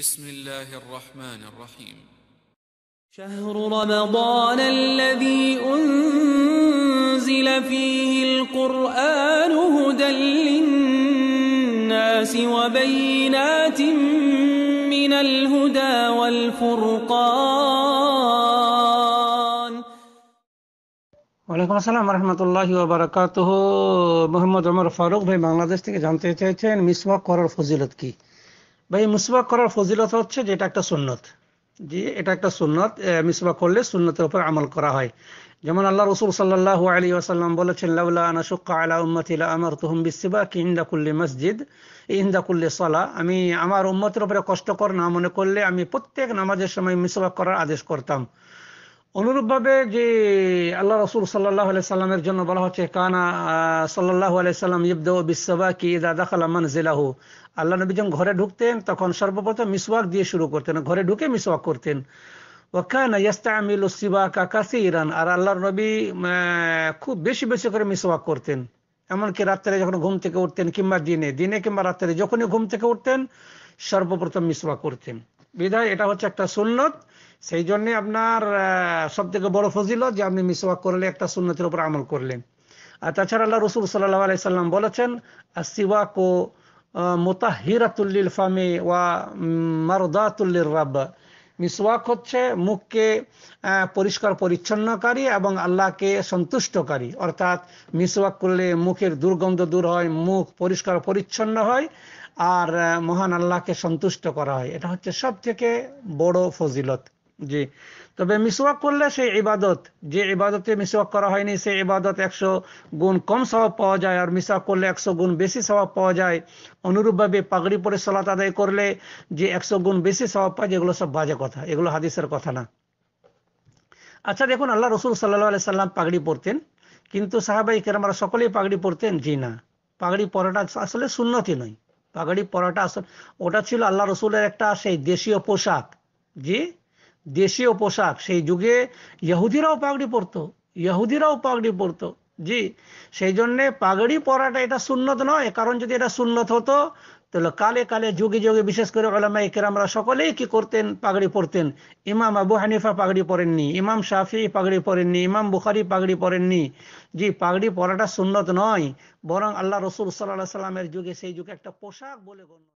بسم الله الرحمن الرحيم شهر رمضان الذي أنزل فيه القرآن هدى للناس وبينات من الهدى والفرقان وعليكم السلام ورحمة الله وبركاته ওমর ফারুক ভাই বাংলাদেশ থেকে জানতে চেয়েছেন মিসওয়াক قرار ফজিলত ভাই মুসবাক করার ফজিলত হচ্ছে যে এটা একটা সুন্নত জি এটা একটা সুন্নত মিসবাক করলে সুন্নতের উপর আমল করা হয় যেমন আল্লাহ রসুল সাল্লাহ আলী আসাল্লাম বলেছেন লাউলা আনাসুক্কা আলা উম্মতিলা আমার তুহম বিসিবা কি ইন্দাকুল্লি মসজিদ ইন্দাকুল্লি সলা আমি আমার উম্মতের উপরে কষ্টকর না মনে করলে আমি প্রত্যেক নামাজের সময় মিসবাক করার আদেশ করতাম অনুরূপভাবে যে আল্লাহ রসুল সাল্লাহ আলাই সাল্লামের জন্য বলা হচ্ছে কানা সাল্লাহ আলাই সাল্লাম ইবদৌ বিশ্ববা কি দাদা দাখাল আমান জেলাহু আল্লাহ নবী যখন ঘরে ঢুকতেন তখন সর্বপ্রথম মিসওয়াক দিয়ে শুরু করতেন ঘরে ঢুকে মিসওয়াক করতেন ওখানে ইয়াস্তামিল সিবাকা কাকাসি ইরান আর আল্লাহর নবী খুব বেশি বেশি করে মিসওয়াক করতেন এমনকি রাত্রে যখন ঘুম থেকে উঠতেন কিংবা দিনে দিনে কিংবা রাত্রে যখনই ঘুম থেকে উঠতেন সর্বপ্রথম মিসওয়াক করতেন বিদায় এটা হচ্ছে একটা সুন্নত সেই জন্য আপনার সব থেকে বড় ফজিল যে আপনি মিসওয়াক করলে একটা সুন্নতের উপর আমল করলেন আর তাছাড়া আল্লাহ রসুল সাল্লাহ আলাইসাল্লাম বলেছেন সিওয়াক ও মোতাহিরাতুল্লিল ফামে ওয়া মারদাতুল্লির রাব্বা মিসওয়াক হচ্ছে মুখকে পরিষ্কার পরিচ্ছন্নকারী এবং আল্লাহকে সন্তুষ্টকারী অর্থাৎ মিসওয়াক করলে মুখের দুর্গন্ধ দূর হয় মুখ পরিষ্কার পরিচ্ছন্ন হয় আর মহান আল্লাহকে সন্তুষ্ট করা হয় এটা হচ্ছে সব থেকে বড় ফজিলত জি তবে মিসওয়াক করলে সেই ইবাদত যে ইবাদতে মিসওয়াক করা হয়নি সেই ইবাদত একশো গুণ কম স্বভাব পাওয়া যায় আর মিসওয়াক করলে একশো গুণ বেশি স্বভাব পাওয়া যায় অনুরূপভাবে পাগড়ি পরে সলাত আদায় করলে যে একশো গুণ বেশি স্বভাব পায় যেগুলো সব বাজে কথা এগুলো হাদিসের কথা না আচ্ছা দেখুন আল্লাহ রসুল সাল্লাহ আলি সাল্লাম পাগড়ি পরতেন কিন্তু সাহাবাই কেরামারা সকলেই পাগড়ি পরতেন জি না পাগড়ি পরাটা আসলে শূন্যতি নয় পাগড়ি পরাটা আসলে ওটা ছিল আল্লাহ রসুলের একটা সেই দেশীয় পোশাক জি দেশীয় পোশাক সেই যুগে ইহুদিরাও পাগড়ি পরত ইহুদিরাও পাগড়ি পরত জি সেই জন্যে পাগড়ি পরাটা এটা সুন্নত নয় কারণ যদি এটা সুন্নত হতো তাহলে কালে কালে যুগে যুগে বিশেষ করে ওলামা ইকরামরা সকলেই কি করতেন পাগড়ি পরতেন ইমাম আবু হানিফা পাগড়ি পরেননি ইমাম শাফি পাগড়ি পরেননি ইমাম বুখারি পাগড়ি পরেননি জি পাগড়ি পরাটা সুন্নত নয় বরং আল্লাহ রসুল সাল্লাহ সাল্লামের যুগে সেই যুগে একটা পোশাক বলে গণ্য